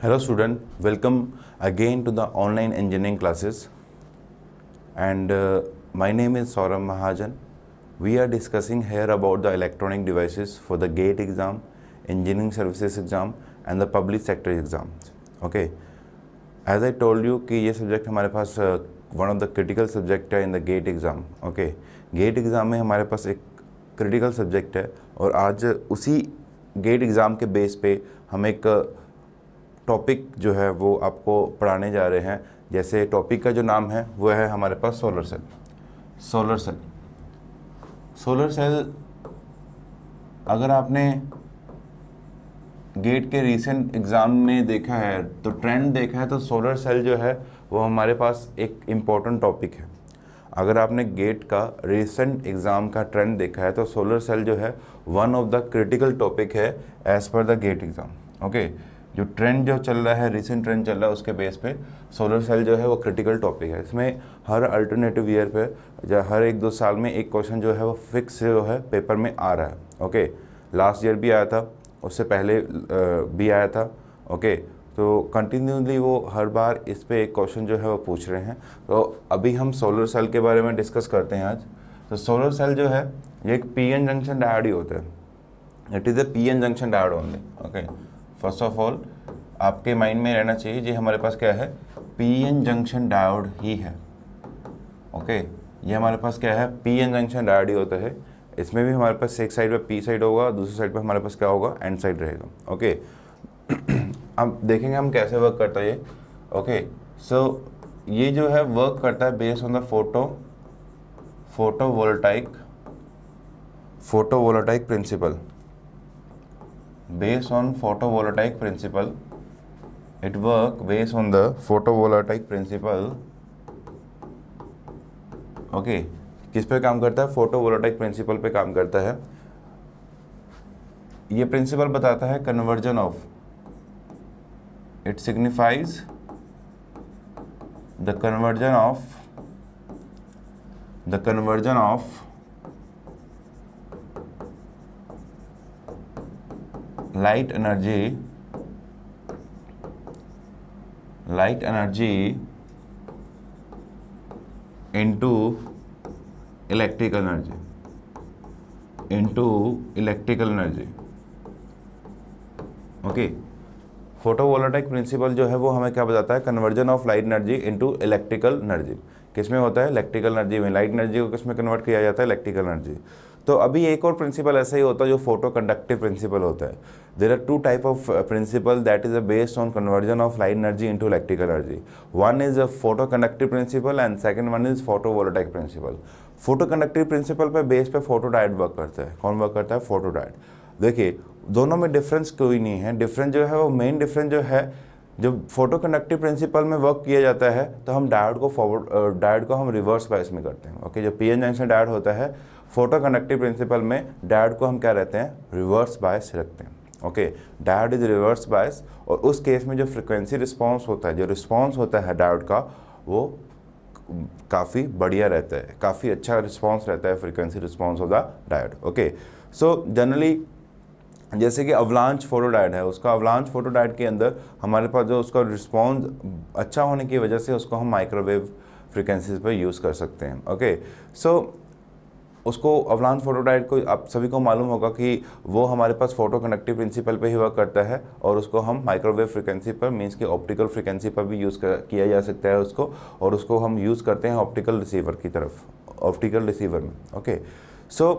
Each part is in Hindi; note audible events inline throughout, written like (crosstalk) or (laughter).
hello student welcome again to the online engineering classes and uh, my name is Saurabh Mahajan we are discussing here about the electronic devices for the gate exam engineering services exam and the public sector exams okay as I told you कि ये subject हमारे पास uh, one of the critical subject है in the gate exam okay gate exam में हमारे पास एक critical subject है और आज उसी gate exam के base पे हम एक uh, टॉपिक जो है वो आपको पढ़ाने जा रहे हैं जैसे टॉपिक का जो नाम है वो है हमारे पास solar cell solar cell solar cell अगर आपने गेट के रिसेंट एग्ज़ाम में देखा है तो ट्रेंड देखा है तो सोलर सेल जो है वो हमारे पास एक इम्पॉर्टेंट टॉपिक है अगर आपने गेट का रिसेंट एग्ज़ाम का ट्रेंड देखा है तो सोलर सेल जो है one of the critical topic है as per the GATE exam okay जो ट्रेंड जो चल रहा है रिसेंट ट्रेंड चल रहा है उसके बेस पे सोलर सेल जो है वो क्रिटिकल टॉपिक है इसमें हर अल्टरनेटिव ईयर पे हर एक दो साल में एक क्वेश्चन जो है वो फिक्स जो है पेपर में आ रहा है ओके लास्ट ईयर भी आया था उससे पहले भी आया था ओके तो कंटिन्यूली वो हर बार इस पर एक क्वेश्चन जो है वो पूछ रहे हैं तो अभी हम सोलर सेल के बारे में डिस्कस करते हैं आज तो सोलर सेल जो है ये एक पी एन जंक्शन डायड ही होता है it is a P N junction diode only okay first of all आपके माइंड में रहना चाहिए जी हमारे पास क्या है पीएन जंक्शन डायोड ही है ओके ये हमारे पास क्या है पीएन जंक्शन डायोड ही होता है इसमें भी हमारे पास एक साइड पर पी साइड होगा दूसरी साइड पर हमारे पास क्या होगा एंड साइड रहेगा ओके (clears throat) अब देखेंगे हम कैसे वर्क करता है ये ओके सो ये जो है वर्क करता है based on the photo photo photovoltaic principle based on photovoltaic principle it work based on the photovoltaic principle okay किस पे काम करता है फोटोवोल्टेक प्रिंसिपल पे काम करता है ये प्रिंसिपल बताता है conversion of it signifies the conversion of the conversion of light energy light energy into electrical energy into electrical energy okay photovoltaic principle जो है वो हमें क्या बताता है conversion of light energy into electrical energy किसमें होता है इलेक्ट्रिकल एनर्जी में लाइट एनर्जी को किसमें कन्वर्ट किया जाता है इलेक्ट्रिकल एनर्जी तो अभी एक और प्रिंसिपल ऐसा ही होता है जो फोटो कंडक्टिव प्रिंसिपल होता है there are two type of principle that is a based on conversion of light energy into electrical energy one is a photoconductive principle and second one is photovoltaic principle photoconductive principle पर बेस पे फोटो डायट वर्क करता है कौन वर्क करता है फोटो डायट देखिए दोनों में डिफरेंस कोई नहीं है डिफरेंस जो है वो मेन डिफरेंस जो है जब फोटो कंडक्टिव प्रिंसिपल में वर्क किया जाता है तो हम डायोड को फॉरवर्ड डायोड uh, को हम रिवर्स बायस में करते हैं ओके जो पी एन जंक्शन डायोड होता है फोटो कंडक्टिव प्रिंसिपल में डायड को हम क्या रहते हैं रिवर्स बायस रखते हैं okay diode is reverse bias और उस केस में जो फ्रिक्वेंसी रिस्पॉन्स होता है जो रिस्पॉन्स होता है डायड का वो काफ़ी बढ़िया रहता है काफ़ी अच्छा रिस्पॉन्स रहता है frequency response of the diode okay so generally जैसे कि अवलांच फोटोडाइड है उसका अवलांच फोटोडाइड के अंदर हमारे पास जो उसका रिस्पॉन्स अच्छा होने की वजह से उसको हम माइक्रोवेव फ्रिक्वेंसीज पर यूज़ कर सकते हैं ओके सो उसको अवलान फोटोडाइट को आप सभी को मालूम होगा कि वो हमारे पास फोटो कनेक्टिव प्रिंसिपल पे ही वर्क करता है और उसको हम माइक्रोवेव फ्रिक्वेंसी पर मीन्स कि ऑप्टिकल फ्रिक्वेंसी पर भी यूज़ किया जा सकता है उसको और उसको हम यूज़ करते हैं ऑप्टिकल रिसीवर की तरफ ऑप्टिकल रिसीवर में ओके सो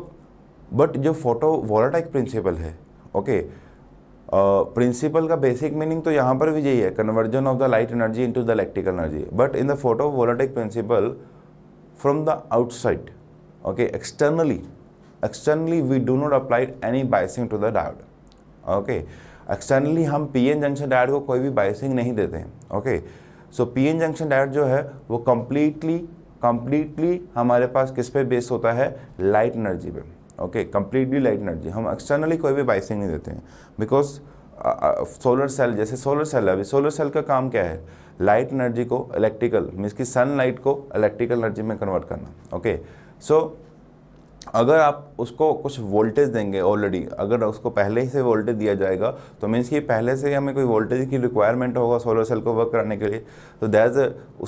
बट जो फोटो वॉलाटाइक प्रिंसिपल है ओके okay, प्रिंसिपल uh, का बेसिक मीनिंग तो यहाँ पर भी यही है conversion of the light energy into the electrical energy but in the photovoltaic principle from the outside okay externally externally we do not apply any biasing to the diode okay externally hum pn junction diode ko koi bhi biasing nahi dete हैं okay so PN junction diode जो है वो completely कम्प्लीटली हमारे पास किस पे बेस होता है लाइट एनर्जी पे ओके कम्प्लीटली लाइट एनर्जी हम एक्सटर्नली कोई भी बाइसिंग नहीं देते हैं बिकॉज सोलर सेल जैसे सोलर सेल है अभी सोलर सेल का काम क्या है लाइट एनर्जी को इलेक्ट्रिकल मीन्स की सनलाइट को इलेक्ट्रिकल एनर्जी में कन्वर्ट करना ओके okay? सो so, अगर आप उसको कुछ वोल्टेज देंगे ऑलरेडी अगर उसको पहले ही से वोल्टेज दिया जाएगा तो मीन्स कि पहले से ही हमें कोई वोल्टेज की रिक्वायरमेंट होगा सोलर सेल को वर्क कराने के लिए तो दैज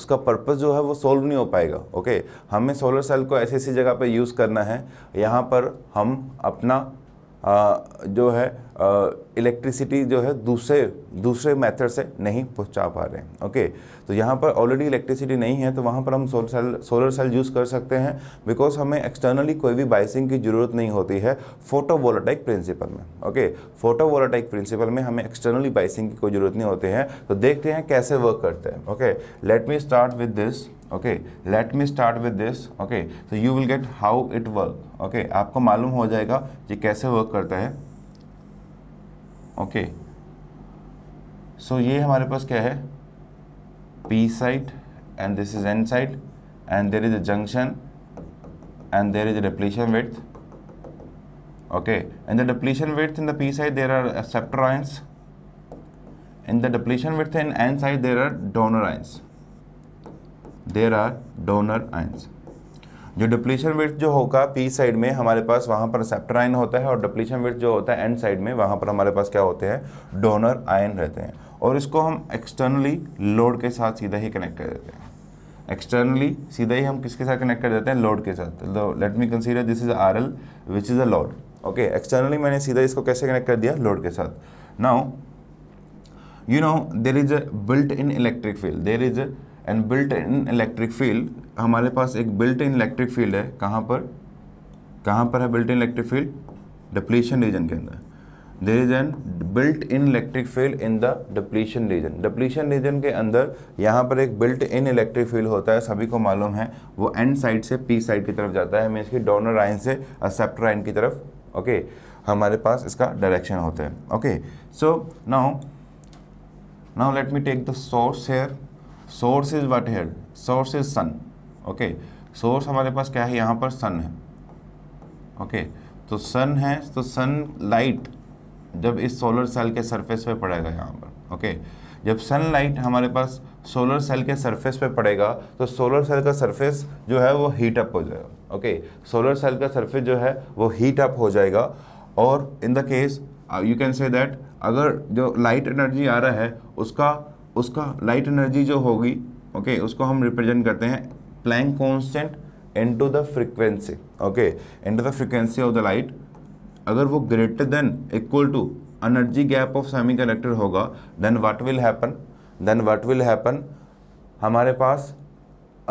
उसका पर्पस जो है वो सॉल्व नहीं हो पाएगा ओके हमें सोलर सेल को ऐसी ऐसी जगह पे यूज़ करना है यहाँ पर हम अपना आ, जो है इलेक्ट्रिसिटी जो है दूसरे दूसरे मेथड से नहीं पहुंचा पा रहे हैं ओके तो यहाँ पर ऑलरेडी इलेक्ट्रिसिटी नहीं है तो वहाँ पर हम solar cell solar cell use कर सकते हैं बिकॉज हमें एक्सटर्नली कोई भी बाइसिंग की ज़रूरत नहीं होती है फोटोवोल्टाइक प्रिंसिपल में ओके फोटोवोल्टाइक प्रिंसिपल में हमें एक्सटर्नली बाइसिंग की कोई ज़रूरत नहीं होती है तो देखते हैं कैसे वर्क करते हैं okay let me start with this okay let me start with this okay तो you will get how it work okay आपको मालूम हो जाएगा कि कैसे वर्क करता है ओके सो ये हमारे पास क्या है P side and this is N side and there is a junction and there is a depletion width okay in the depletion width in the P side there are acceptor ions in the depletion width in N side there are donor ions there are donor ions जो डिप्लीशन विथ जो होगा पी साइड में हमारे पास वहाँ पर सेप्टर आयन होता है और डिप्लीशन विथ जो होता है एंड साइड में वहाँ पर हमारे पास क्या होते हैं डोनर आयन रहते हैं और इसको हम एक्सटर्नली लोड के साथ सीधा ही कनेक्ट कर देते हैं एक्सटर्नली सीधा ही हम किसके साथ कनेक्ट कर देते हैं लोड के साथ let me consider this is R L which is a load okay externally मैंने सीधा इसको कैसे कनेक्ट कर दिया लोड के साथ now you know there is a built in electric field there is and built in electric field हमारे पास एक बिल्ट इन इलेक्ट्रिक फील्ड है कहाँ पर कहाँ पर है built in electric field depletion region के अंदर there is an built in electric field in the depletion region depletion region के अंदर यहाँ पर एक बिल्ट इन इलेक्ट्रिक फील्ड होता है सभी को मालूम है वो एंड साइड से पी साइड की तरफ जाता है मीन्स की डोनर आइन से असेप्टर आइन की तरफ ओके okay, हमारे पास इसका डायरेक्शन होता है okay so now now let me take the source here source is what here source is sun okay source हमारे पास क्या है यहाँ पर सन है ओके okay, तो सन है तो सन लाइट जब इस सोलर सेल के सरफेस पे पड़ेगा यहाँ पर ओके जब सन लाइट हमारे पास सोलर सेल के सरफेस पे पड़ेगा तो सोलर सेल का सरफेस जो है वो हीट अप हो जाएगा ओके सोलर सेल का सरफेस जो है वो हीट अप हो जाएगा और in the case you can say that अगर जो लाइट एनर्जी आ रहा है उसका उसका लाइट एनर्जी जो होगी ओके okay, उसको हम रिप्रेजेंट करते हैं Planck constant into the frequency okay into the frequency of the light अगर वो greater than equal to energy gap of semiconductor होगा then what will happen then what will happen हमारे पास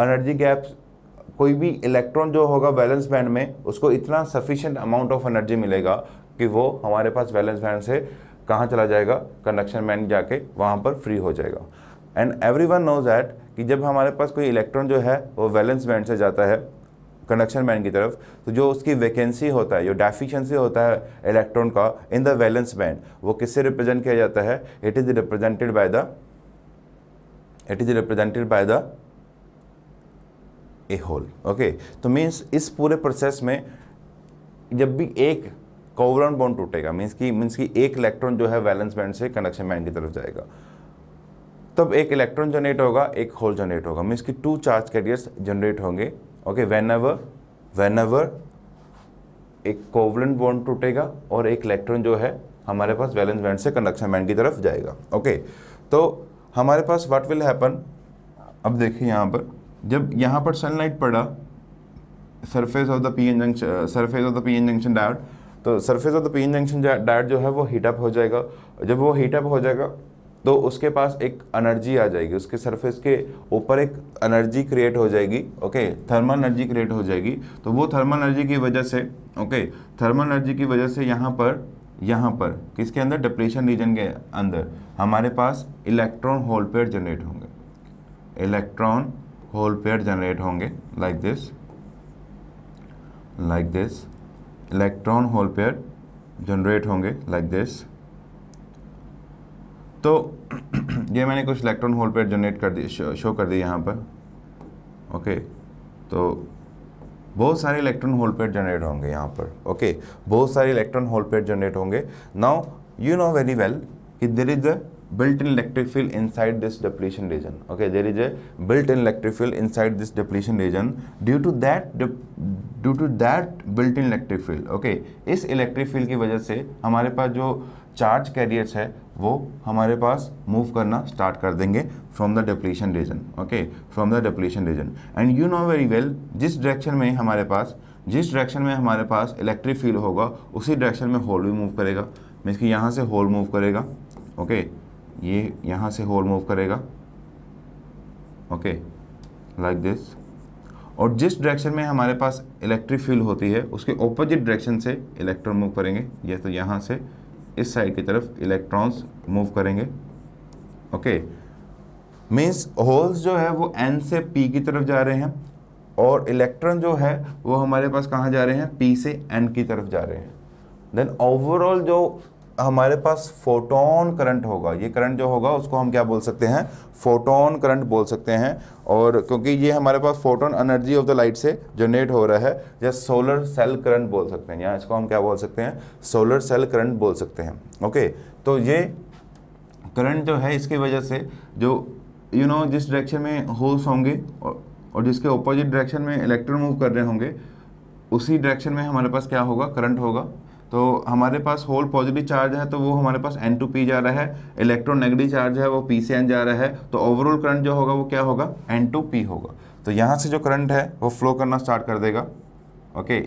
एनर्जी गैप कोई भी इलेक्ट्रॉन जो होगा बैलेंस बैंड में उसको इतना सफिशेंट अमाउंट ऑफ एनर्जी मिलेगा कि वो हमारे पास बैलेंस बैंड से कहाँ चला जाएगा कंडक्शन बैंड जाके वहाँ पर फ्री हो जाएगा and everyone knows that कि जब हमारे पास कोई इलेक्ट्रॉन जो है वो वैलेंस बैंड से जाता है कंडक्शन बैंड की तरफ तो जो उसकी वैकेंसी होता है जो डेफिशिएंसी होता है इलेक्ट्रॉन का इन द वैलेंस बैंड वो किससे रिप्रेजेंट किया जाता है it is represented by the it is represented by the a hole okay तो मीन्स इस पूरे प्रोसेस में जब भी एक कोवरन बॉन्ड टूटेगा मीन्स की मीन्स की एक इलेक्ट्रॉन जो है वैलेंस बैंड से कंडक्शन बैंड की तरफ जाएगा तब एक इलेक्ट्रॉन जनरेट होगा एक होल जनरेट होगा मीन्स की टू चार्ज कैरियर्स जनरेट होंगे okay whenever whenever एक कोवलन बॉन्ड टूटेगा और एक इलेक्ट्रॉन जो है हमारे पास वैलेंस बैंड से कंडक्शन बैंड की तरफ जाएगा ओके तो हमारे पास व्हाट विल हैपन अब देखिए यहाँ पर जब यहाँ पर सनलाइट पड़ा surface of the P N junction surface of the P N junction diode तो surface of the PN junction diode जो है वो हीटअप हो जाएगा जब वो हीटअप हो जाएगा तो उसके पास एक एनर्जी आ जाएगी उसके सरफेस के ऊपर एक एनर्जी क्रिएट हो जाएगी ओके थर्मल एनर्जी क्रिएट हो जाएगी तो वो थर्मल एनर्जी की वजह से ओके थर्मल एनर्जी की वजह से यहाँ पर यहाँ पर किसके अंदर डिप्रेशन रीजन के अंदर हमारे पास इलेक्ट्रॉन होल पेयर जनरेट होंगे इलेक्ट्रॉन होल पेयर जनरेट होंगे like this like this electron hole pair generate होंगे लाइक दिस तो (clears throat) ये मैंने कुछ इलेक्ट्रॉन होल पेयर जनरेट कर दिए शो, शो कर दिए यहाँ पर ओके तो बहुत सारे इलेक्ट्रॉन होल पेयर जनरेट होंगे यहाँ पर ओके बहुत सारे इलेक्ट्रॉन होल पेयर जनरेट होंगे now you know very well कि there is the built-in electric field inside this depletion region okay there is a built-in electric field inside this depletion region due to that due to that built-in electric field okay इस electric field की वजह से हमारे पास जो charge carriers है वो हमारे पास मूव करना स्टार्ट कर देंगे from the depletion region okay from the depletion region and you know very well जिस डायरेक्शन में हमारे पास जिस डायरेक्शन में हमारे पास इलेक्ट्रिक फील्ड होगा उसी डायरेक्शन में होल भी मूव करेगा मीन्स कि यहाँ से होल मूव करेगा ओके okay? ये यहाँ से होल मूव करेगा ओके लाइक दिस और जिस डायरेक्शन में हमारे पास इलेक्ट्रिक फील्ड होती है उसके ऑपोजिट डायरेक्शन से इलेक्ट्रॉन मूव करेंगे या तो यहाँ से इस साइड की तरफ इलेक्ट्रॉन्स मूव करेंगे ओके मीन्स होल्स जो है वो एन से पी की तरफ जा रहे हैं और इलेक्ट्रॉन जो है वो हमारे पास कहाँ जा रहे हैं पी से एन की तरफ जा रहे हैं देन ओवरऑल जो हमारे पास फोटोन करंट होगा ये करंट जो होगा उसको हम क्या बोल सकते हैं फोटोन करंट बोल सकते हैं और क्योंकि ये हमारे पास photon energy of the light से जनरेट हो रहा है या सोलर सेल करंट बोल सकते हैं या इसको हम क्या बोल सकते हैं सोलर सेल करंट बोल सकते हैं ओके तो ये करंट जो है इसकी वजह से जो यू you नो know, जिस डायरेक्शन में होल्स होंगे और, जिसके ऑपोजिट डायरेक्शन में इलेक्ट्रॉन मूव कर रहे होंगे उसी डायरेक्शन में हमारे पास क्या होगा करंट होगा तो हमारे पास होल पॉजिटिव चार्ज है तो वो हमारे पास एन टू पी जा रहा है इलेक्ट्रोनेगेटिव चार्ज है वो पी से एन जा रहा है तो ओवरऑल करंट जो होगा वो क्या होगा एन टू पी होगा तो यहाँ से जो करंट है वो फ्लो करना स्टार्ट कर देगा ओके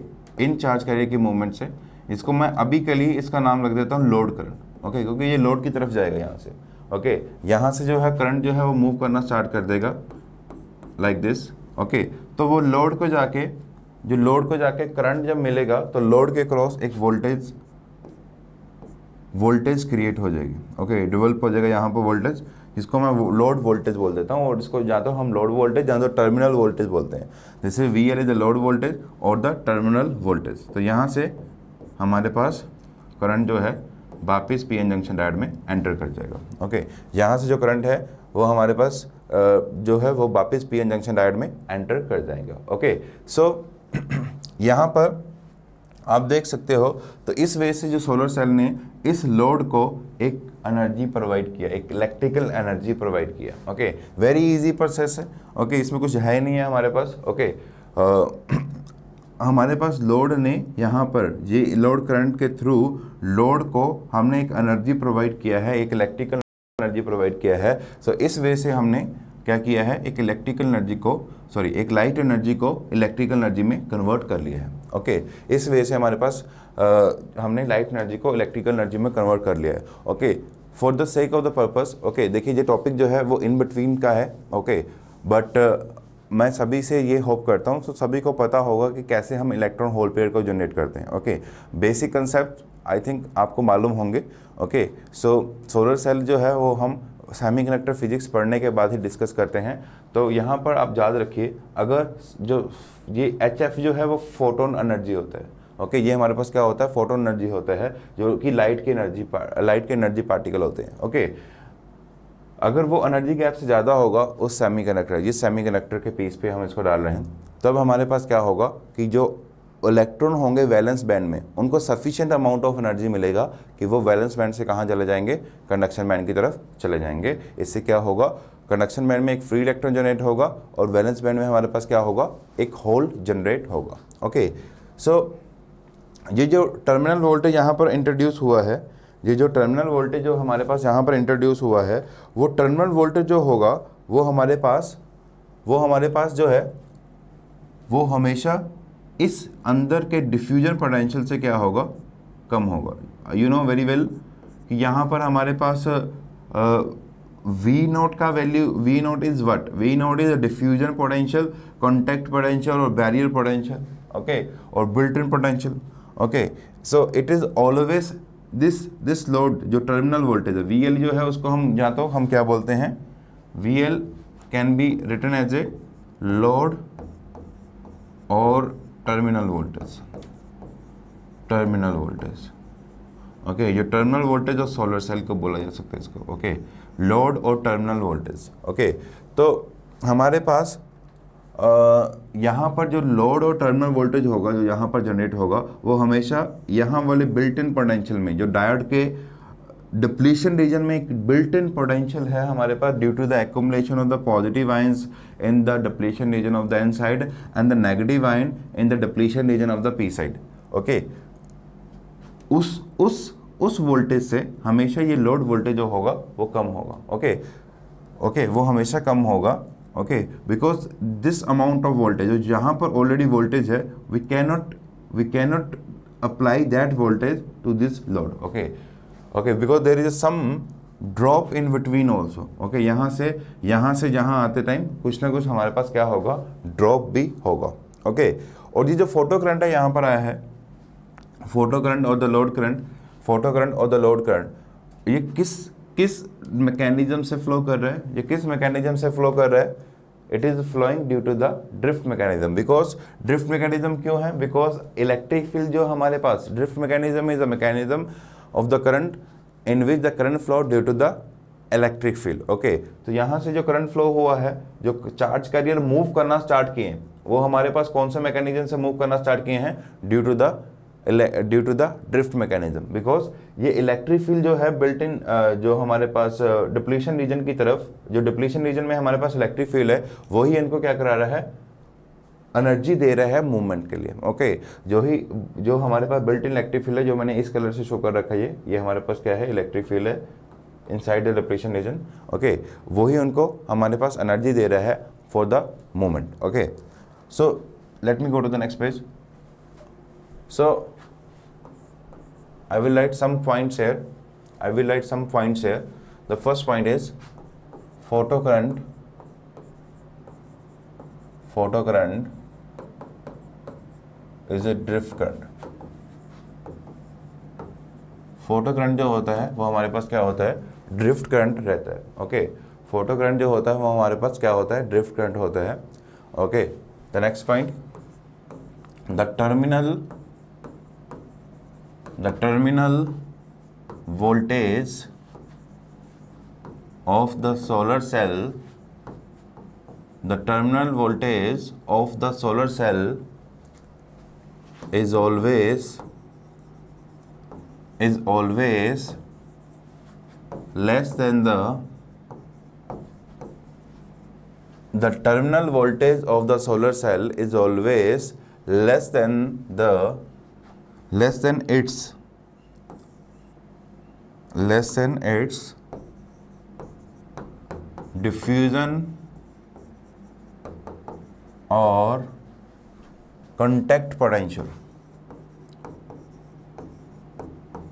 इन चार्ज कैरियर की मूवमेंट से इसको मैं अभी के लिए इसका नाम रख देता हूँ लोड करंट ओके क्योंकि ये लोड की तरफ जाएगा यहाँ से ओके यहाँ से जो है करंट जो है वो मूव करना स्टार्ट कर देगा लाइक दिस ओके तो वो लोड को जाके जो लोड को जाके करंट जब मिलेगा तो लोड के क्रॉस एक वोल्टेज वोल्टेज क्रिएट हो जाएगी ओके डेवलप हो जाएगा यहाँ पर वोल्टेज इसको मैं लोड वोल्टेज बोल देता हूँ और इसको या तो हम लोड वोल्टेज या तो टर्मिनल वोल्टेज बोलते हैं जैसे V L is the load voltage और द टर्मिनल वोल्टेज तो यहाँ से हमारे पास करंट जो है वापस एन जंक्शन डायड में एंटर कर जाएगा ओके यहाँ से जो करंट है वो हमारे पास जो है वो वापस एन जंक्शन डायड में एंटर कर जाएगा ओके सो यहाँ पर आप देख सकते हो तो इस वजह से जो सोलर सेल ने इस लोड को एक एनर्जी प्रोवाइड किया एक इलेक्ट्रिकल एनर्जी प्रोवाइड किया ओके वेरी इजी प्रोसेस है ओके इसमें कुछ है नहीं है हमारे पास ओके (clears throat) हमारे पास लोड ने यहाँ पर ये लोड करंट के थ्रू लोड को हमने एक एनर्जी प्रोवाइड किया है एक इलेक्ट्रिकल एनर्जी प्रोवाइड किया है सो so, इस वे से हमने क्या किया है एक इलेक्ट्रिकल एनर्जी को सॉरी एक लाइट एनर्जी को इलेक्ट्रिकल एनर्जी में कन्वर्ट कर लिया है ओके इस वजह से हमारे पास आ, हमने लाइट एनर्जी को इलेक्ट्रिकल एनर्जी में कन्वर्ट कर लिया है okay for the sake of the purpose okay देखिए ये टॉपिक जो है वो इन बिटवीन का है ओके okay, बट uh, मैं सभी से ये होप करता हूँ तो सभी को पता होगा कि कैसे हम इलेक्ट्रॉन होल पेयर को जनरेट करते हैं okay basic concept I think आपको मालूम होंगे ओके सो सोलर सेल जो है वो हम सेमीकंडक्टर फिजिक्स पढ़ने के बाद ही डिस्कस करते हैं तो यहाँ पर आप याद रखिए अगर जो ये एच जो है वो फोटोन एनर्जी होता है ओके ये हमारे पास क्या होता है फोटोन एनर्जी होता है जो कि लाइट के एनर्जी लाइट के एनर्जी पार्टिकल होते हैं ओके अगर वो एनर्जी गैप से ज़्यादा होगा उस सेमीकंडक्टर जिस सेमीकंडक्टर के पीस पे हम इसको डाल रहे हैं तब हमारे पास क्या होगा कि जो इलेक्ट्रॉन होंगे वैलेंस बैंड में उनको सफिशियंट अमाउंट ऑफ एनर्जी मिलेगा कि वो वैलेंस बैंड से कहाँ चले जाएंगे कंडक्शन बैंड की तरफ चले जाएंगे इससे क्या होगा कंडक्शन बैंड में एक फ्री इलेक्ट्रॉन जनरेट होगा और वैलेंस बैंड में हमारे पास क्या होगा एक होल जनरेट होगा ओके सो ये जो टर्मिनल वोल्टेज यहाँ पर इंट्रोड्यूस हुआ है ये जो टर्मिनल वोल्टेज जो हमारे पास यहाँ पर इंट्रोड्यूस हुआ है वो टर्मिनल वोल्टेज जो होगा वो हमारे पास वो हमारे पास जो है वो हमेशा इस अंदर के डिफ्यूजन पोटेंशियल से क्या होगा कम होगा यू नो वेरी वेल कि यहाँ पर हमारे पास वी नोट का value V naught is what V naught is a diffusion potential contact potential और बैरियर पोटेंशियल ओके और built in potential okay so it is always this this load जो टर्मिनल वोल्टेज है वी एल जो है उसको हम या तो हम क्या बोलते हैं V L can be written as a load और terminal voltage terminal voltage okay ये जो टर्मिनल वोल्टेज और सोलर सेल को बोला जा सकता है इसको ओके लोड और टर्मिनल वोल्टेज ओके तो हमारे पास यहाँ पर जो लोड और टर्मिनल वोल्टेज होगा जो यहाँ पर जनरेट होगा वो हमेशा यहाँ वाले बिल्ट इन पोटेंशियल में जो डायोड के डिप्लीशन रीजन में एक बिल्ट इन पोटेंशियल है हमारे पास due to the accumulation of the positive ions in the depletion region of the N side and the negative ion in the depletion region of the P side okay उस उस उस वोल्टेज से हमेशा ये लोड वोल्टेज जो होगा वो कम होगा ओके okay? ओके okay, वो हमेशा कम होगा okay because this amount of voltage जहाँ पर ऑलरेडी वोल्टेज है we cannot we cannot apply that voltage to this load okay okay because there is some drop in between also okay यहाँ से यहाँ से जहाँ आते टाइम कुछ ना कुछ हमारे पास क्या होगा ड्रॉप भी होगा ओके okay? और ये जो फोटो करंट है यहाँ पर आया है फोटो करंट और the load current photo current और द लोड करंट ये किस किस मैकेनिज्म से फ्लो कर रहे हैं ये किस मैकेनिज्म से फ्लो कर रहे हैं it is flowing due to the drift mechanism because drift mechanism क्यों है बिकॉज इलेक्ट्रिक फील्ड जो हमारे पास drift mechanism is a mechanism of the current in which the current flow due to the electric field okay तो यहाँ से जो करंट फ्लो हुआ है जो चार्ज कैरियर मूव करना स्टार्ट किए हैं वो हमारे पास कौन से मैकेनिज्म से मूव करना स्टार्ट किए हैं due to the due to the drift mechanism because ये इलेक्ट्रिक फील्ड जो है बिल्ट इन जो हमारे पास डिप्लीशन रीजन की तरफ जो डिप्लीशन रीजन में हमारे पास इलेक्ट्रिक फील्ड है वही इनको क्या करा रहा है एनर्जी दे रहा है मूवमेंट के लिए ओके जो ही जो हमारे पास बिल्ट इन इलेक्ट्रिक फील्ड है जो मैंने इस कलर से शो कर रखा है ये हमारे पास क्या है इलेक्ट्रिक फील्ड है in the repression region okay वही उनको हमारे पास एनर्जी दे रहा है for the movement okay so let me go to the next page so light some write some I will light some write some the first point is photo current photo current is a drift current photo current जो होता है वो हमारे पास क्या होता है ड्रिफ्ट करंट रहता है ओके फोटो करंट जो होता है वो हमारे पास क्या होता है ड्रिफ्ट करंट होता है okay the next point the terminal the terminal voltage of the solar cell the terminal voltage of the solar cell is always is always less than the the terminal voltage of the solar cell is always less than the less than its less than its diffusion or contact potential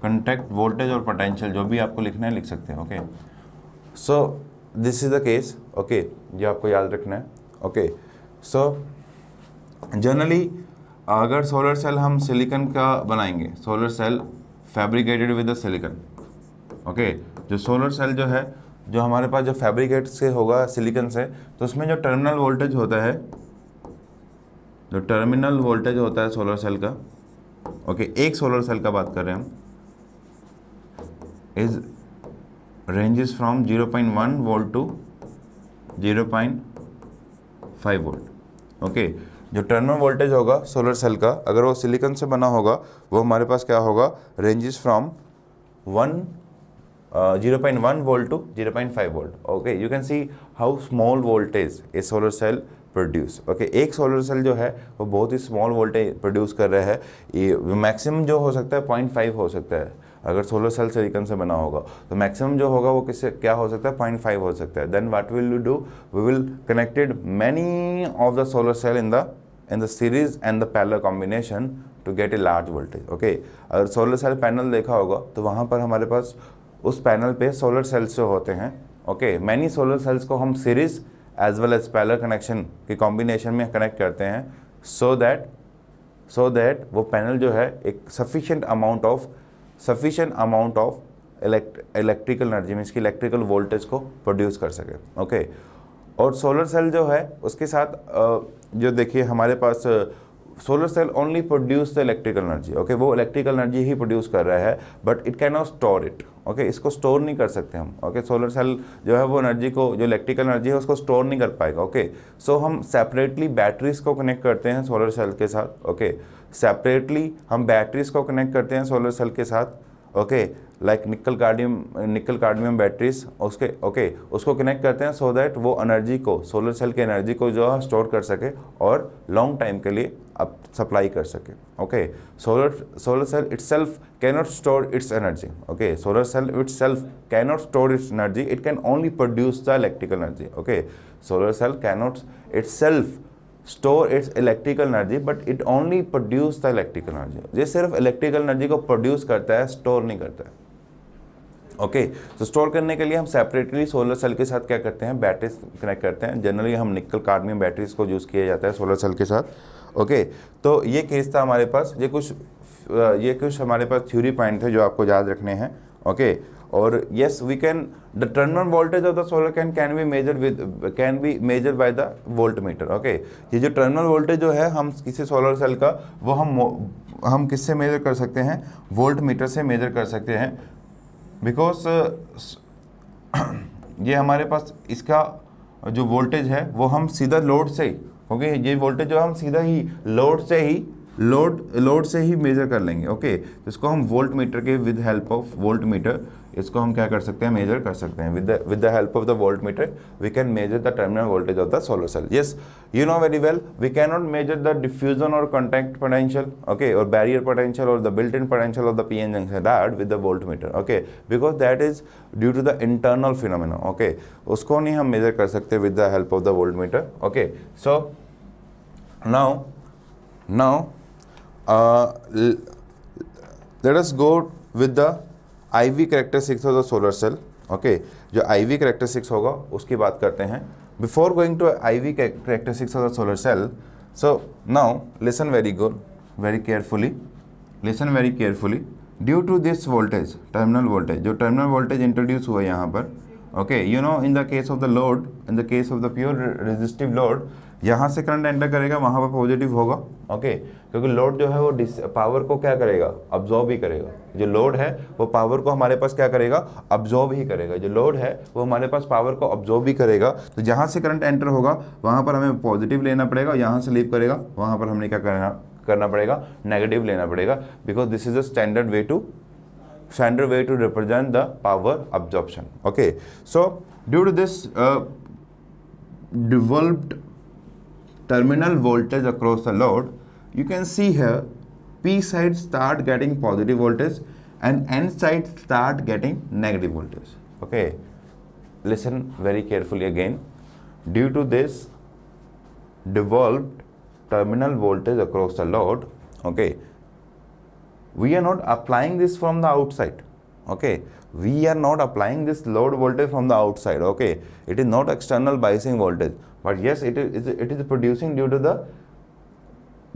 contact voltage और पोटेंशियल जो भी आपको लिखना है लिख सकते हैं okay so this is the case okay ये आपको याद रखना है ओके सो जनरली अगर सोलर सेल हम सिलिकन का बनाएंगे solar cell fabricated with the silicon okay जो सोलर सेल जो है जो हमारे पास जो फैब्रिकेट से होगा सिलिकन से तो उसमें जो टर्मिनल वोल्टेज होता है जो टर्मिनल वोल्टेज होता है सोलर सेल का ओके okay, एक सोलर सेल का बात कर रहे हैं हम is ranges from 0.1 volt to 0.5 volt okay okay. जो टर्मिनल वोल्टेज होगा सोलर सेल का अगर वो सिलिकॉन से बना होगा वो हमारे पास क्या होगा ranges from one zero point one volt to zero point five volt okay you can see how small voltage a solar cell produce okay एक सोलर सेल जो है वो बहुत ही स्मॉल वोल्टेज प्रोड्यूस कर रहा है ये मैक्सिमम जो हो सकता है पॉइंट फाइव हो सकता है अगर सोलर सेल सिलिकन से बना होगा तो मैक्सिमम जो होगा वो किससे क्या हो सकता है पॉइंट फाइव हो सकता है then what will you do we will connected many of the solar cell in the in the series and the parallel combination to get a large voltage okay अगर सोलर सेल पैनल देखा होगा तो वहाँ पर हमारे पास उस पैनल पे सोलर सेल्स जो होते हैं ओके मैनी सोलर सेल्स को हम series as well as parallel connection के कॉम्बिनेशन में कनेक्ट करते हैं सो दैट सो दैट वो पैनल जो है एक sufficient amount of sufficient amount of electrical energy means की इलेक्ट्रिकल वोल्टेज को प्रोड्यूस कर सके ओके okay? और सोलर सेल जो है उसके साथ जो देखिए हमारे पास solar cell only produce the electrical energy okay वो इलेक्ट्रिकल एनर्जी ही प्रोड्यूस कर रहा है but it can not store it okay इसको स्टोर नहीं कर सकते हम ओके सोलर सेल जो है वो एनर्जी को जो इलेक्ट्रिकल एनर्जी है उसको स्टोर नहीं कर पाएगा ओके okay? सो so, हम सेपरेटली बैटरीज को कनेक्ट करते हैं सोलर सेल के साथ ओके okay? सेपरेटली हम बैटरीज को कनेक्ट करते हैं सोलर सेल के साथ okay like nickel cadmium nickel cadmium batteries उसके ओके okay, उसको कनेक्ट करते हैं सो so दैट वो एनर्जी को सोलर सेल की एनर्जी को जो है स्टोर कर सके और लॉन्ग टाइम के लिए अब सप्लाई कर सके okay solar solar cell itself cannot store its energy okay solar cell itself cannot store its energy it can only produce the electrical energy okay solar cell cannot itself store its electrical energy but it only produce the electrical energy ये सिर्फ इलेक्ट्रिकल एनर्जी को प्रोड्यूस करता है स्टोर नहीं करता है ओके तो स्टोर करने के लिए हम सेपरेटली सोलर सेल के साथ क्या करते हैं बैटरीज कनेक्ट करते हैं जनरली हम निकल कार्डमियम बैटरीज को यूज़ किया जाता है सोलर सेल के साथ ओके तो ये केस था हमारे पास ये कुछ ये कुछ हमारे पास थ्योरी पॉइंट थे जो आपको याद रखने हैं ओके और yes we can the terminal voltage of the solar can can be measure with can be measure by the voltmeter okay ये जो टर्मिनल वोल्टेज जो है हम किसी सोलर सेल का वो हम हम किससे मेजर कर सकते हैं वोल्ट मीटर से मेजर कर सकते हैं बिकॉज uh, (clears throat) ये हमारे पास इसका जो वोल्टेज है वो हम सीधा लोड से ओके okay? ये वोल्टेज जो हम सीधा ही लोड से ही लोड लोड से ही मेजर कर लेंगे ओके तो इसको हम वोल्ट मीटर के with help of voltmeter इसको हम क्या कर सकते हैं मेजर कर सकते हैं with with the help of the voltmeter we can measure the terminal voltage of the solar cell yes you know very well we can not measure the diffusion और कॉन्टैक्ट पोटेंशियल ओके और बैरियर पोटेंशियल और the built in potential of the P N junction that with the voltmeter okay because that is due to the internal phenomena okay उसको नहीं हम मेजर कर सकते with the help of the voltmeter okay so now now let us go with the I V characteristics of the solar cell okay जो आई वी करेक्टर सिक्स होगा उसकी बात करते हैं before going to I V characteristics of the solar cell so now listen very good very carefully listen very carefully due to this voltage terminal voltage जो टर्मिनल वोल्टेज इंट्रोड्यूस हुआ यहाँ पर okay you know in the case of the load in the case of the pure resistive load यहाँ से करंट एंटर करेगा वहाँ पर पॉजिटिव होगा ओके क्योंकि लोड जो है वो पावर को क्या करेगा अब्जॉर्ब ही करेगा जो लोड है वो पावर को हमारे पास क्या करेगा अब्जॉर्ब ही करेगा जो लोड है वो हमारे पास पावर को अब्जॉर्ब ही करेगा तो जहाँ से करंट एंटर होगा वहाँ पर हमें पॉजिटिव लेना पड़ेगा यहाँ से लीव करेगा वहाँ पर हमने क्या करना करना पड़ेगा नेगेटिव लेना पड़ेगा because this is a standard way to standard way to represent the power absorption okay so due to this developed terminal voltage across the load, you can see here P side start getting positive voltage and N side start getting negative voltage. Okay, listen very carefully again. Due to this developed terminal voltage across the load, okay, we are not applying this from the outside. okay we are not applying this load voltage from the outside okay it is not external biasing voltage but yes it is it is producing due to the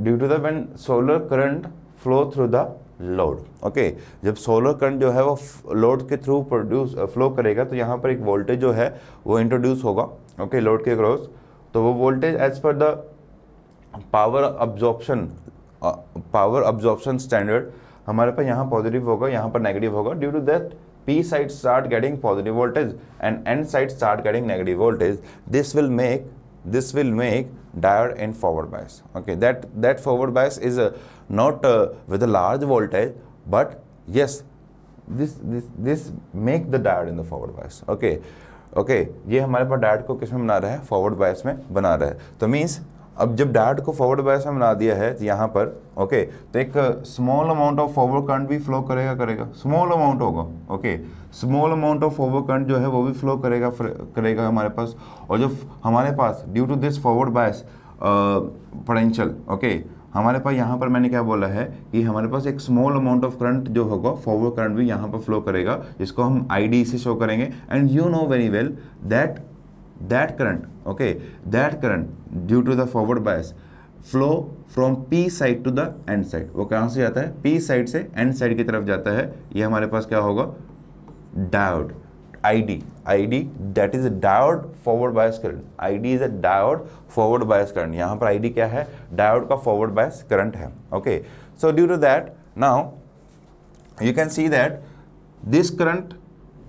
due to the when solar current flow through the load okay okay. जब सोलर करंट जो है वो लोड के थ्रू प्रोड्यूस फ्लो करेगा तो यहाँ पर एक वोल्टेज जो है वो इंट्रोड्यूस होगा ओके okay, लोड के क्रॉस तो वो voltage as per the power absorption power absorption standard हमारे पास यहाँ पॉजिटिव होगा यहाँ पर नेगेटिव होगा due to that P side start getting positive voltage and and side start getting negative voltage this will make this will make diode in forward bias okay that that forward bias is not with a large voltage but yes this this this make the diode in the forward bias okay okay ये हमारे पास डायट को किसमें बना रहा है फॉरवर्ड बायस में बना रहा है तो मीन्स अब जब डैट को फॉरवर्ड बायस में बना दिया है तो यहाँ पर ओके तो एक small amount of forward current भी फ्लो करेगा करेगा स्मॉल अमाउंट होगा okay small amount of forward current जो है वो भी फ्लो करेगा करेगा हमारे पास और जो हमारे पास due to this forward bias potential okay हमारे पास यहाँ पर मैंने क्या बोला है कि हमारे पास एक स्मॉल अमाउंट ऑफ करंट जो होगा फॉरवर्ड करंट भी यहाँ पर फ्लो करेगा जिसको हम डी से शो करेंगे and you know very well that that current okay that current due to the forward bias flow from P side to the and side वो कहाँ से जाता है पी साइड से एंड साइड की तरफ जाता है ये हमारे पास क्या होगा diode ID ID that is a diode forward bias current ID is a diode forward bias current यहाँ पर आईडी क्या है डायोड का फॉरवर्ड बायस करंट है okay so due to that now you can see that this current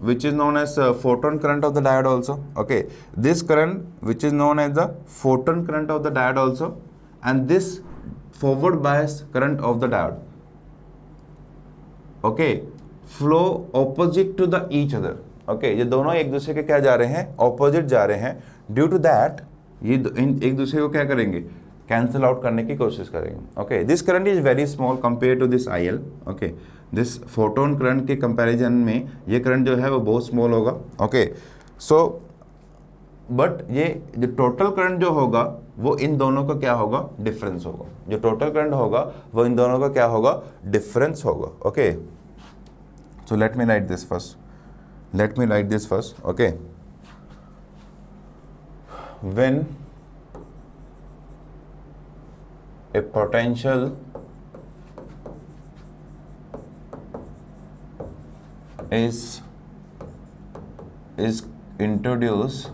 which is known as uh, photon current of the diode also okay this current which is known as the photon current of the diode also and this forward bias current of the diode okay flow opposite to the each other okay okay, ये दोनों एक दूसरे के क्या जा रहे हैं ऑपोजिट जा रहे हैं ड्यू टू दैट ये इन एक दूसरे को क्या करेंगे कैंसिल आउट करने की कोशिश करेंगे okay this current is very small compare to this I L okay this photon current के कंपैरिजन में ये करंट जो है वो बहुत स्मॉल होगा ओके सो बट ये जो टोटल करंट जो होगा वो इन दोनों का क्या होगा डिफरेंस होगा जो टोटल करंट होगा वो इन दोनों का क्या होगा डिफरेंस होगा okay so let me write this first let me write this first okay when a potential is is introduced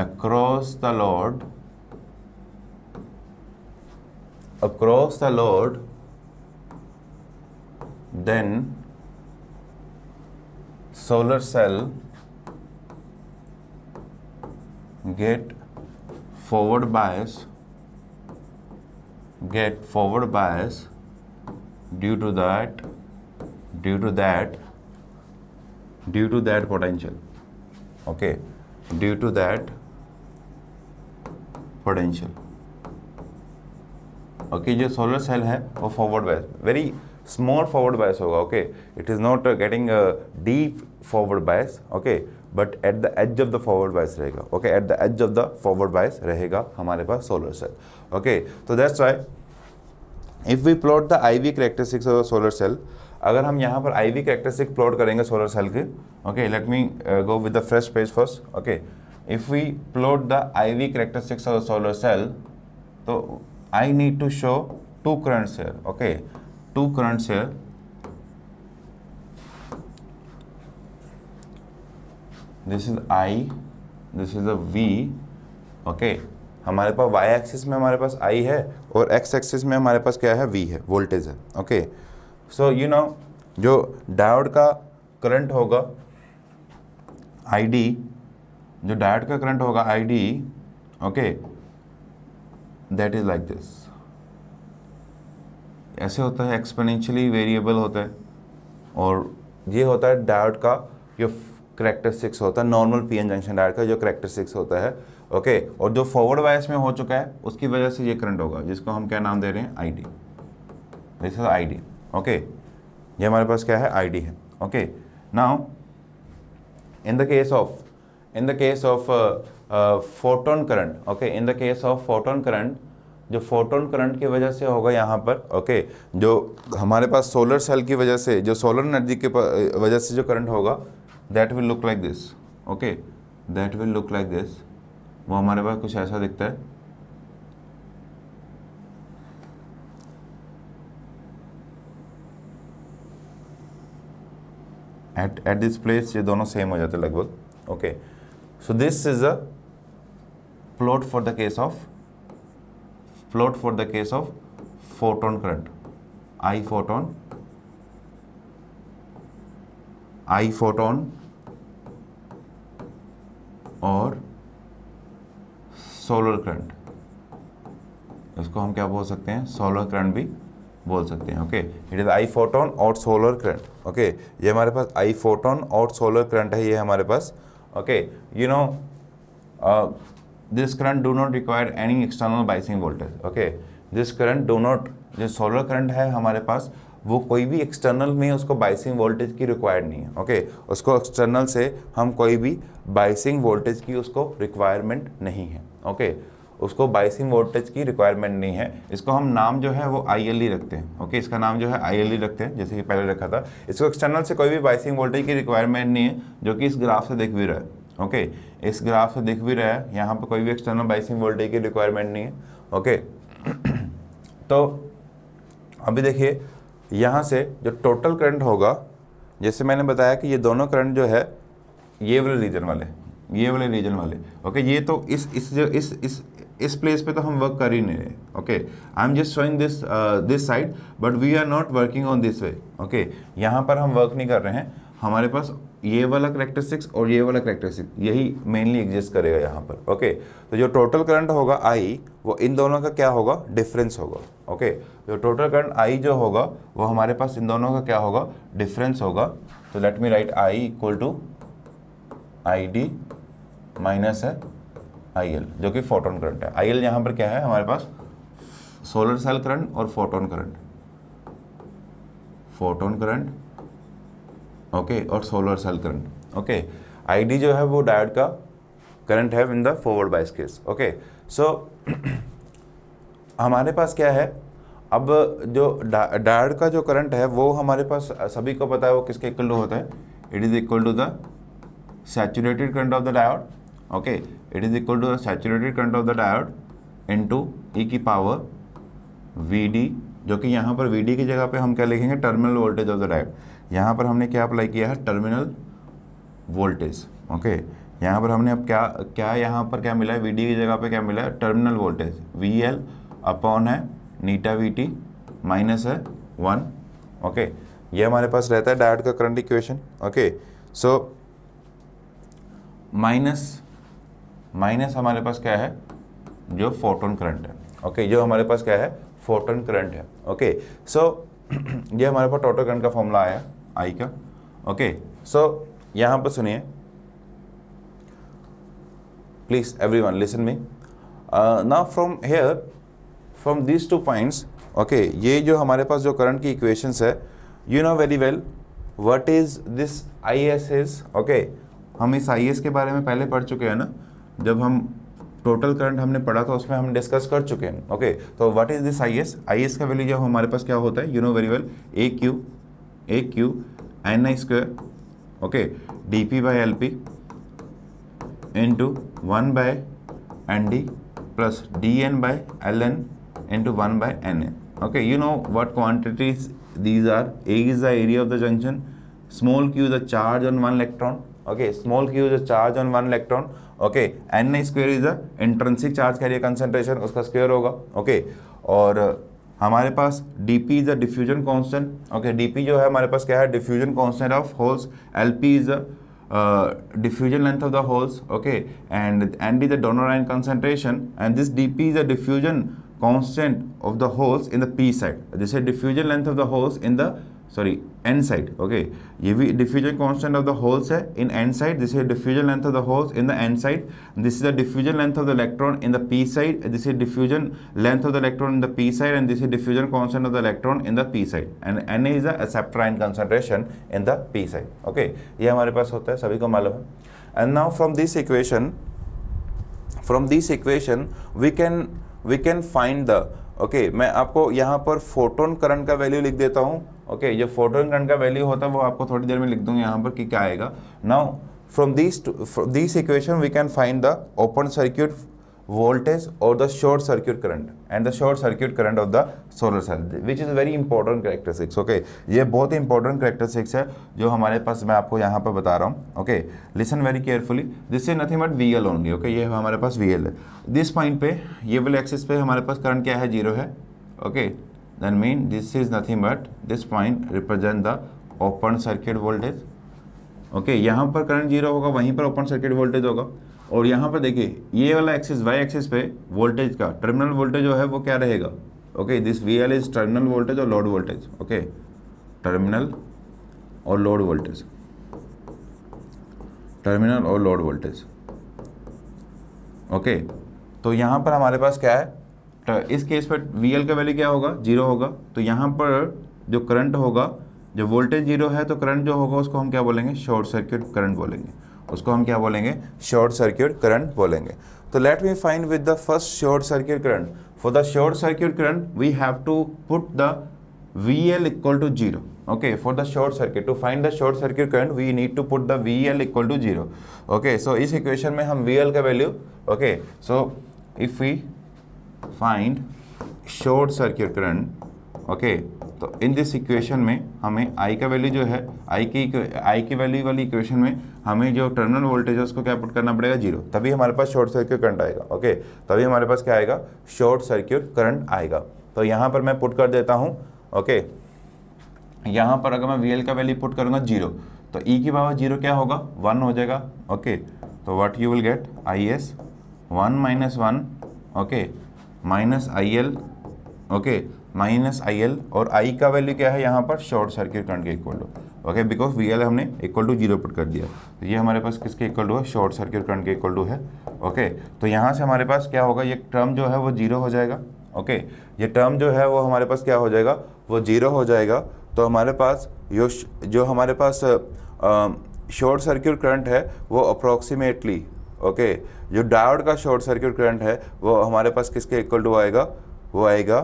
across the load across the load then solar cell get forward bias get forward bias due to that due to that due to that potential okay due to that potential okay जो सोलर सेल है वो forward bias very small forward bias होगा okay it is not getting deep forward bias okay but at the edge of the forward bias रहेगा okay at the edge of the forward bias रहेगा हमारे पास सोलर सेल ओके तो that's why if we plot the I V characteristics of the solar cell अगर हम यहाँ पर आई वी करेक्टरिस्टिक प्लॉट करेंगे सोलर सेल के okay let me go with the fresh page first okay if we plot the I V characteristics of the solar cell तो I need to show two currents here okay two currents here this is I this is a V okay हमारे पास वाई एक्सिस में हमारे पास आई है और एक्स एक्सिस में हमारे पास क्या है वी है वोल्टेज है ओके सो यू नो जो डायोड का करंट होगा डी जो डायोड का करंट होगा D okay that is like this ऐसे होता है एक्सपोनेंशियली वेरिएबल होता है और ये होता है डायोड का जो सिक्स होता है नॉर्मल पीएन जंक्शन डायोड का जो सिक्स होता है ओके और जो फॉरवर्ड वायस में हो चुका है उसकी वजह से ये करंट होगा जिसको हम क्या नाम दे रहे हैं I D this is I D okay ये हमारे पास क्या है आई डी है okay now in the case of in the case of photon current okay in the case of photon current जो फोटोन करंट की वजह से होगा यहाँ पर ओके okay, जो हमारे पास सोलर सेल की वजह से जो सोलर एनर्जी के वजह से जो करंट होगा that will look like this okay that will look like this वो हमारे पास कुछ ऐसा दिखता है एट एट दिस प्लेस ये दोनों सेम हो जाते हैं लगभग okay so this is a plot for the case of plot for the case of photon current I photon I photon और सोलर करंट इसको हम क्या बोल सकते हैं सोलर करंट भी बोल सकते हैं okay it is I photon और सोलर करंट ओके ये हमारे पास आई फोटोन और सोलर करंट है ये हमारे पास okay you know this current do not require any external biasing voltage okay this current do not जो सोलर करंट है हमारे पास वो कोई भी एक्सटर्नल में उसको बाइसिंग वोल्टेज की रिक्वायर्ड नहीं है ओके उसको एक्सटर्नल से हम कोई भी बाइसिंग वोल्टेज की उसको रिक्वायरमेंट नहीं है ओके उसको बाइसिंग वोल्टेज की रिक्वायरमेंट नहीं है इसको हम नाम जो है वो आई e रखते हैं ओके इसका नाम जो है आई e रखते हैं जैसे कि पहले रखा था इसको एक्सटर्नल से कोई भी बाइसिंग वोल्टेज की रिक्वायरमेंट नहीं है जो कि इस ग्राफ से दिख भी रहा है ओके इस ग्राफ से दिख भी रहा है यहाँ पर कोई भी एक्सटर्नल बाइसिंग वोल्टेज की रिक्वायरमेंट नहीं है ओके (clears throat) तो अभी देखिए यहाँ से जो टोटल करंट होगा जैसे मैंने बताया कि ये दोनों करंट जो है ये वाले रीजन वाले ये वाले रीजन वाले ओके ये तो इस इस जो इस इस इस प्लेस पे तो हम वर्क कर ही नहीं रहे okay I am just showing this this side but we are not working on this way okay यहाँ पर हम वर्क नहीं कर रहे हैं हमारे पास ये वाला सिक्स और ये वाला सिक्स यही मेनली एग्जिस्ट करेगा यहाँ पर ओके तो जो टोटल करंट होगा आई वो इन दोनों का क्या होगा डिफरेंस होगा ओके जो टोटल करंट आई जो होगा वो हमारे पास इन दोनों का क्या होगा डिफरेंस होगा तो let me write I equal to I D minus है आई एल जो कि फोटोन करंट है आई एल यहाँ पर क्या है हमारे पास सोलर सेल करंट और photon current photon current okay और solar cell current okay ID जो है वो डायोड का करंट है in the forward bias case okay so (clears throat) हमारे पास क्या है अब जो डायोड का जो करंट है वो हमारे पास सभी को पता है वो किसके इक्वल टू होता है it is equal to the saturated current of the diode okay it is equal to the saturated current of the diode to e की पावर वी डी जो कि यहाँ पर वी डी की जगह पे हम क्या लिखेंगे terminal voltage of the diode यहाँ पर हमने क्या अप्लाई किया है टर्मिनल वोल्टेज ओके यहाँ पर हमने अब क्या क्या यहाँ पर क्या मिला है वी की जगह पे क्या मिला है terminal voltage V L upon है नीटा वी टी माइनस है वन ओके ये हमारे पास रहता है डायट का current equation okay so minus minus हमारे पास क्या है जो फोटोन करंट है ओके okay, जो हमारे पास क्या है फोटोन करंट है ओके okay. सो so, (clears throat) ये हमारे पास टोटल करंट का फॉर्मूला आया आई का ओके सो यहां पर सुनिए please every one listen me ना from here from these two points okay ये जो हमारे पास जो करंट की इक्वेशंस है you know very well what is this I S S okay हम इस आई के बारे में पहले पढ़ चुके हैं ना जब हम टोटल करंट हमने पढ़ा था उसमें हम डिस्कस कर चुके हैं ओके तो what is this I S I S का वैल्यू जो हमारे पास क्या होता है you know very well A Q A Q N I square okay D P by L P into one by N D plus D N by L N into one by N N okay you know what quantities these are A is the area of the junction small Q is a charge on one electron okay small Q is a charge on one electron okay N I square is a intrinsic charge carrier concentration उसका स्क्वेयर होगा ओके और हमारे पास D P is a diffusion constant okay D P जो है हमारे पास क्या है diffusion constant of holes L P is a diffusion length of the holes okay and and is a donor and concentration and this D P is a diffusion constant of the holes in the P side जैसे diffusion length of the holes in the sorry N side okay ये भी diffusion constant of the holes है in N side this is diffusion length of the holes in the N side this is the diffusion length of the electron in the P side this is diffusion length of the electron in the P side and this is diffusion constant of the electron in the P side and N is the acceptor concentration in the P side okay ये हमारे पास होता है सभी को मालूम है and now from this equation from this equation we can we can find the okay मैं आपको यहाँ पर फोटोन करंट का वैल्यू लिख देता हूँ ओके okay, जो फोटोन करंट का वैल्यू होता है वो आपको थोड़ी देर में लिख दूंगा यहाँ पर कि क्या आएगा now from this this equation we can find the open circuit voltage और the short circuit current and the short circuit current of the solar cell which is very important characteristics okay ये बहुत ही इंपॉर्टेंट करेक्टर है जो हमारे पास मैं आपको यहाँ पर बता रहा हूँ okay listen very carefully this is nothing but V L only okay ये हमारे पास वी एल है दिस पॉइंट पे ये वाले एक्सिस पे हमारे पास करंट क्या है जीरो है okay that means this is nothing but this point represent the open circuit voltage okay यहाँ पर करंट जीरो होगा वहीं पर ओपन सर्किट वोल्टेज होगा और यहाँ पर देखिए ये वाला एक्सिस वाई एक्सिस पे वोल्टेज का टर्मिनल वोल्टेज जो है वो क्या रहेगा okay this V L is terminal voltage और लोड वोल्टेज ओके टर्मिनल और लोड वोल्टेज टर्मिनल और लोड वोल्टेज ओके तो यहाँ पर हमारे पास क्या है इस केस पर वी एल का वैल्यू क्या होगा जीरो होगा तो यहाँ पर जो करंट होगा जो वोल्टेज जीरो है तो करंट जो होगा उसको हम क्या बोलेंगे शॉर्ट सर्किट करंट बोलेंगे उसको हम क्या बोलेंगे शॉर्ट सर्किट करंट बोलेंगे तो let me find with the first short circuit current for the short circuit current we have to put the V L equal to zero okay for the short circuit to find the short circuit current we need to put the V L equal to zero okay so इस इक्वेशन में हम वी का value okay so if we find short circuit current okay तो इन दिस इक्वेशन में हमें आई का वैल्यू जो है आई की आई की वैल्यू वाली इक्वेशन में हमें जो टर्मिनल वोल्टेज है उसको क्या पुट करना पड़ेगा जीरो तभी हमारे पास शॉर्ट सर्किट करंट आएगा ओके तभी हमारे पास क्या आएगा शॉर्ट सर्किट करंट आएगा तो यहाँ पर मैं पुट कर देता हूँ ओके यहाँ पर अगर मैं वी का वैल्यू पुट करूँगा जीरो तो ई e की बाबा जीरो क्या होगा वन हो जाएगा ओके तो what you will get I S one minus one okay minus I L okay minus I L और आई का वैल्यू क्या है यहाँ पर शॉर्ट सर्किट करंट के equal to okay because V L हमने इक्वल टू जीरो पुट कर दिया तो ये हमारे पास किसके इक्वल टू है शॉर्ट सर्किट करंट के इक्वल टू है ओके तो यहाँ से हमारे पास क्या होगा ये टर्म जो है वो जीरो हो जाएगा ओके ये टर्म जो है वो हमारे पास क्या हो जाएगा वो जीरो हो जाएगा तो हमारे पास यो जो हमारे पास शॉर्ट सर्किट करंट है वो अप्रोक्सीमेटली ओके okay, जो डायोड का शॉर्ट सर्किट करंट है वो हमारे पास किसके इक्वल टू आएगा वो आएगा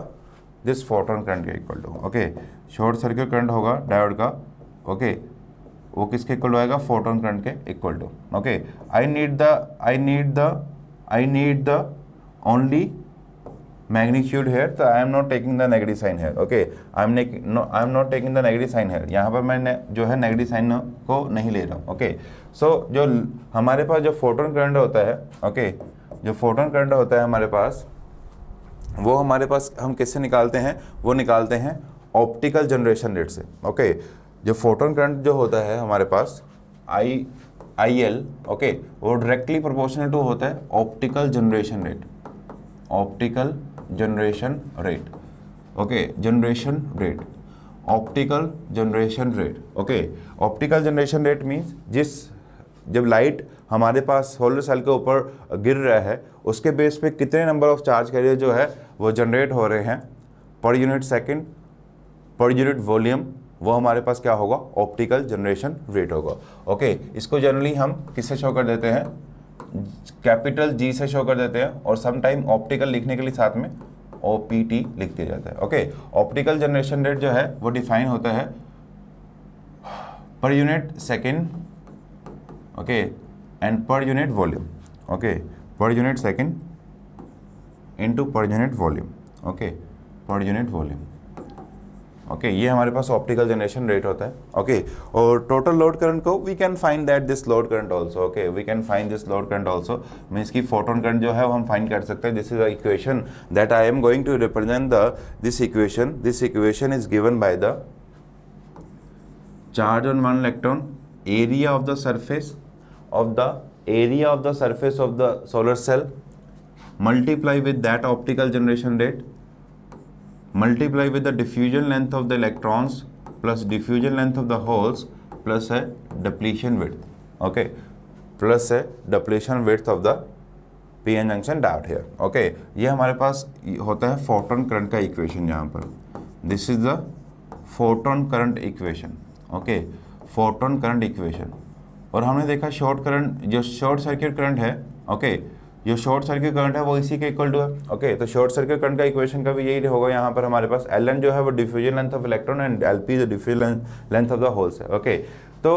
दिस फोटोन करंट के equal to okay short circuit current होगा डायोड का ओके okay. वो किसके इक्वल टू आएगा फोटोन करंट के equal to okay I need the I need the I need the only magnitude here तो I am not taking the negative sign here okay I am I am not taking the negative sign here यहाँ पर मैं जो है नेगेटिव साइन को नहीं ले रहा हूँ ओके okay. सो so, जो हमारे पास जो फोटोन करंट होता है ओके जो फोटोन करंट होता है हमारे पास वो हमारे पास हम किससे निकालते हैं वो निकालते हैं ऑप्टिकल जनरेशन रेट से ओके जो फोटोन करंट जो होता है हमारे पास आई आई एल ओके वो डायरेक्टली प्रोपोर्शनल टू होता है optical generation rate optical generation rate okay generation rate optical generation rate okay optical generation rate means जिस जब लाइट हमारे पास सोलर सेल के ऊपर गिर रहा है उसके बेस पे कितने नंबर ऑफ चार्ज कैरियर जो है वो जनरेट हो रहे हैं per unit second per unit volume वो हमारे पास क्या होगा ऑप्टिकल जनरेशन रेट होगा ओके इसको जनरली हम किससे शो कर देते हैं कैपिटल जी से शो कर देते हैं और समटाइम ऑप्टिकल लिखने के लिए साथ में ओ पी टी लिख दिया जाता है ओके ऑप्टिकल जनरेशन रेट जो है वो डिफाइन होता है per unit second okay and per unit volume okay per unit second into per unit volume okay per unit volume okay ये हमारे पास ऑप्टिकल जनरेशन रेट होता है ओके okay, और टोटल लोड करंट को we can find that this load current also okay we can find this load current also means की फोटोन करंट जो है वो हम फाइंड कर सकते हैं this is a equation that I am going to represent the this equation this equation is given by the charge on one electron area of the surface of the area of the surface of the solar cell multiply with that optical generation rate multiply with the diffusion length of the electrons plus diffusion length of the holes plus a depletion width okay plus a depletion width of the pn junction diode here okay ye hamare paas hota hai photon current ka equation yahan par this is the photon current equation okay photon current equation और हमने देखा शॉर्ट करंट जो शॉर्ट सर्किट करंट है ओके जो शॉर्ट सर्किट करंट है वो इसी के इक्वल टू है ओके तो शॉर्ट सर्किट करंट का इक्वेशन का भी यही होगा यहाँ पर हमारे पास एल जो है वो diffusion length of electron and L P diffusion length of the holes है ओके तो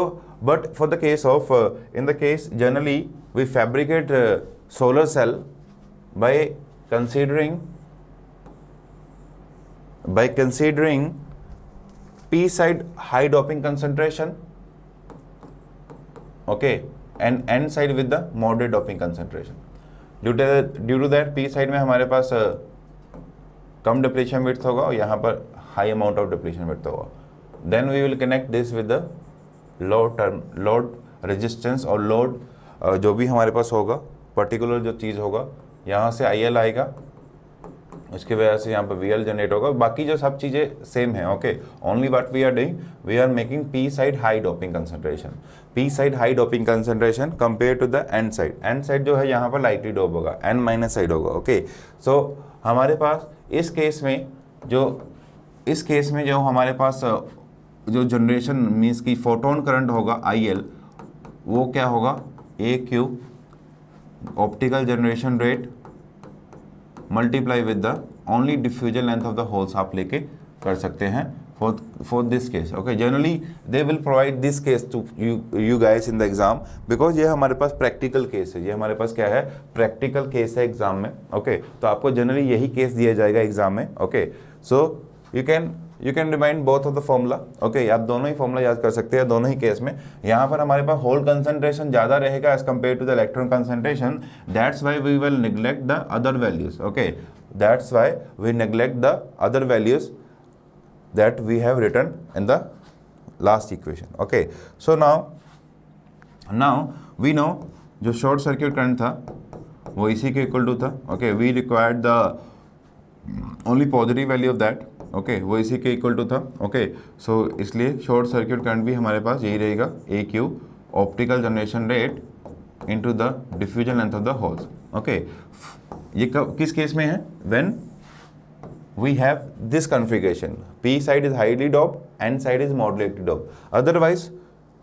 but for the case of in the case generally we fabricate solar cell by considering by considering P side high doping concentration okay and and side with the moderate doping concentration due due to that P side में हमारे पास uh, कम डिप्रेशन विथ होगा और यहाँ पर high amount of depression width होगा then we will connect this with the low term load resistance और लोड uh, जो भी हमारे पास होगा पर्टिकुलर जो चीज़ होगा यहाँ से आई आएगा उसकी वजह से यहाँ पर वी एल जनरेट होगा बाकी जो सब चीज़ें सेम है okay only what we are doing we are making p side high doping concentration p side high doping concentration compare to the and side n side जो है यहाँ पर लाइटली डोप होगा एंड माइनस साइड होगा ओके सो हमारे पास इस केस में जो इस केस में जो हमारे पास जो जनरेशन मीन्स की फोटोन करंट होगा आई वो क्या होगा A q optical generation rate multiply with the only diffusion length of the holes आप लेके कर सकते हैं for for this case okay generally they will provide this case to you you guys in the exam because ये हमारे पास प्रैक्टिकल केस है ये हमारे पास क्या है प्रैक्टिकल केस है एग्जाम में ओके okay? तो आपको जनरली यही केस दिया जाएगा एग्जाम में okay so you can you can remind both of the formula okay आप दोनों ही फॉर्मूला याद कर सकते हैं दोनों ही केस में यहाँ पर हमारे पास होल कंसनट्रेशन ज़्यादा रहेगा as compare to the electron concentration that's why we will neglect the other values okay that's why we neglect the other values that we have written in the last equation okay so now now we know जो शॉर्ट सर्किट करंट था वो इसी के इक्वल टू था okay we required the only positive value of that okay okay, वो इसी के इक्वल टू था ओके सो इसलिए शॉर्ट सर्क्यूट करंट भी हमारे पास यही रहेगा A q optical generation rate to the diffusion length of the holes okay ये कब किस केस में है when we have this configuration p side is highly dope n side is moderately dope otherwise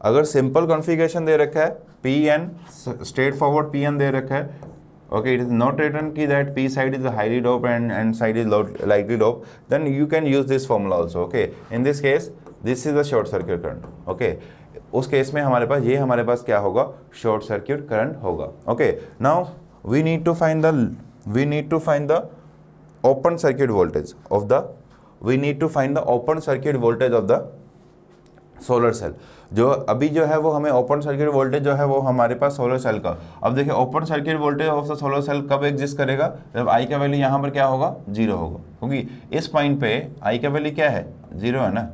अगर सिंपल कॉन्फ़िगरेशन दे रखा है p n straight forward p n दे रखा है okay it is not written key that p side is highly doped and n side is lightly doped. then you can use this formula also okay in this case this is the short circuit current okay उस case, में हमारे पास ये हमारे पास क्या होगा शॉर्ट सर्किट करंट होगा okay now we need to find the we need to find the open circuit voltage of the we need to find the open circuit voltage of the solar cell जो अभी जो है वो हमें ओपन सर्किट वोल्टेज जो है वो हमारे पास सोलर सेल का अब देखिए open circuit voltage of the solar cell कब एग्जिस्ट करेगा जब आई का वैल्यू यहाँ पर क्या होगा जीरो होगा क्योंकि इस पॉइंट पे आई का वैल्यू क्या है जीरो है ना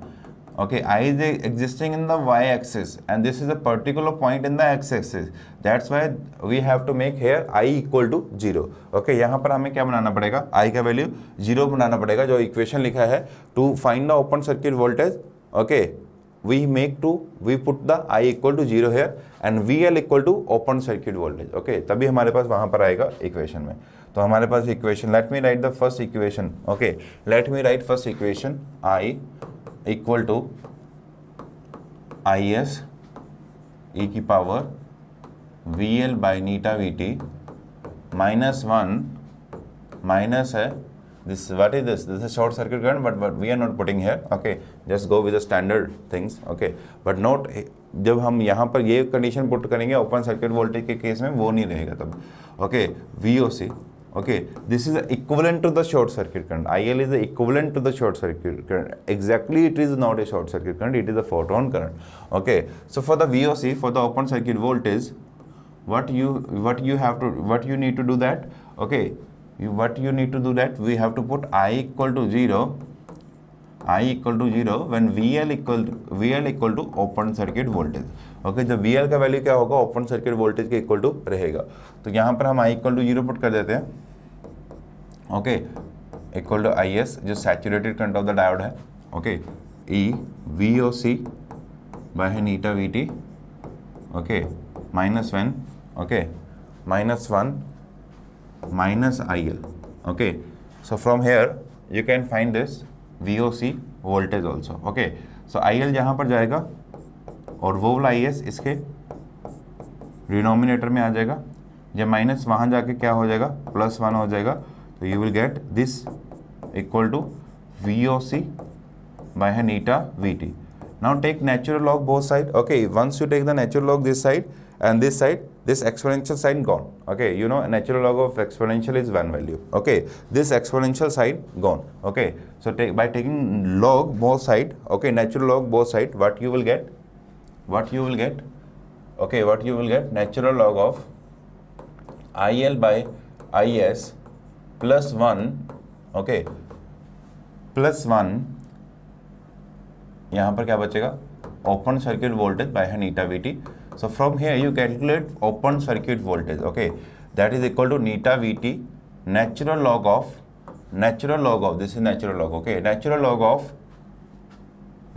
okay I is existing in the y axis and this is a particular point in the x axis that's why we have to make here I equal to zero okay यहाँ पर हमें क्या बनाना पड़ेगा आई का वैल्यू जीरो बनाना पड़ेगा जो इक्वेशन लिखा है to find the open circuit voltage okay we make to we put the i equal to zero here and V L equal to open circuit voltage okay तभी हमारे पास वहाँ पर आएगा इक्वेशन में तो हमारे पास equation let me write the first equation okay let me write first equation I equal to I S E की power V L by eta V T minus one minus है this what is this this is a short circuit current but, but we are not putting here okay just go with the standard things okay but not जब हम यहाँ पर ये कंडीशन पुट करेंगे ओपन सर्किट वोल्टेज के केस में वो नहीं रहेगा तब okay V O C okay this is equivalent to the short circuit current IL is equivalent to the short circuit current exactly it is not a short circuit current it is a photon current okay so for the VOC for the open circuit voltage what you what you have to what you need to do that okay you, what you need to do that we have to put i equal to 0 i equal to 0 when VL equal to VL equal to open circuit voltage okay जब VL का वैल्यू क्या होगा ओपन सर्किट वोल्टेज के इक्वल टू रहेगा तो यहाँ पर हम i equal to zero put कर देते हैं okay equal to I S जो saturated current of the diode है okay E V O C by V T okay minus one okay minus one minus IL okay so from here you can find this VOC voltage also okay so IL यहाँ पर जाएगा और वो वाला आई इसके डिनोमिनेटर में आ जाएगा जब माइनस वहाँ जाके क्या हो जाएगा प्लस वन हो जाएगा तो you will get this equal to V O C by है नीटा V T now take natural log both side okay once you take the natural log this side and this side this exponential sign gone okay you know natural log of exponential is one value okay this exponential side gone okay so take, by taking log both side okay natural log both side what you will get what you will get okay what you will get natural log of il by is plus 1 okay plus 1 यहाँ पर क्या बचेगा Open circuit voltage by n eta V so from here you calculate open circuit voltage. Okay, that is equal to neta Vt natural log of natural log of this is natural log. Okay, natural log of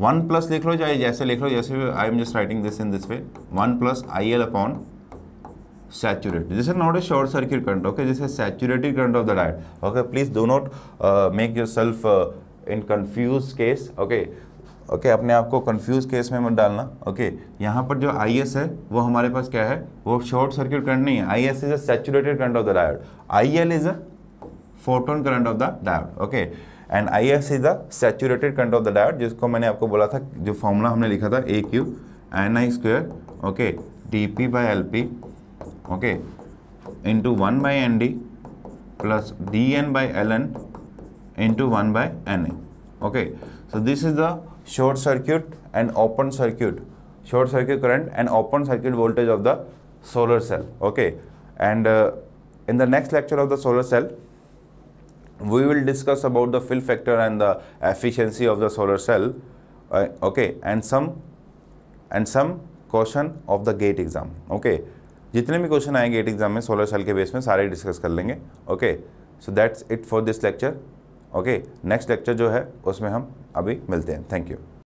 one plus. लिख लो चाहे जैसे लिख लो जैसे I am this writing this in this way one plus saturated. This is not a short circuit current, okay? This is saturated current of the diode, okay? Please do not uh, make yourself uh, in confused case, okay? Okay अपने आप को कन्फ्यूज केस में मत डालना ओके यहाँ पर जो आई है वो हमारे पास क्या है वो शॉर्ट सर्किट करंट नहीं है I S is a saturated current of the diode I L is a photon current of the diode okay and I S is the saturated current of the diode जिसको मैंने आपको बोला था जो फॉर्मूला हमने लिखा था A Q N I square okay D p by L p okay into one by N D plus D n by L N into one by N A okay so this is the short circuit and open circuit short circuit current and open circuit voltage of the solar cell okay and uh, in the next lecture of the solar cell we will discuss about the fill factor and the efficiency of the solar cell uh, okay and some and some question of the gate exam okay जितने भी क्वेश्चन आए गेट एग्जाम में सोलर सेल के बेस में सारे डिस्कस कर लेंगे okay so that's it for this lecture okay next lecture जो है उसमें हम अभी मिलते हैं थैंक यू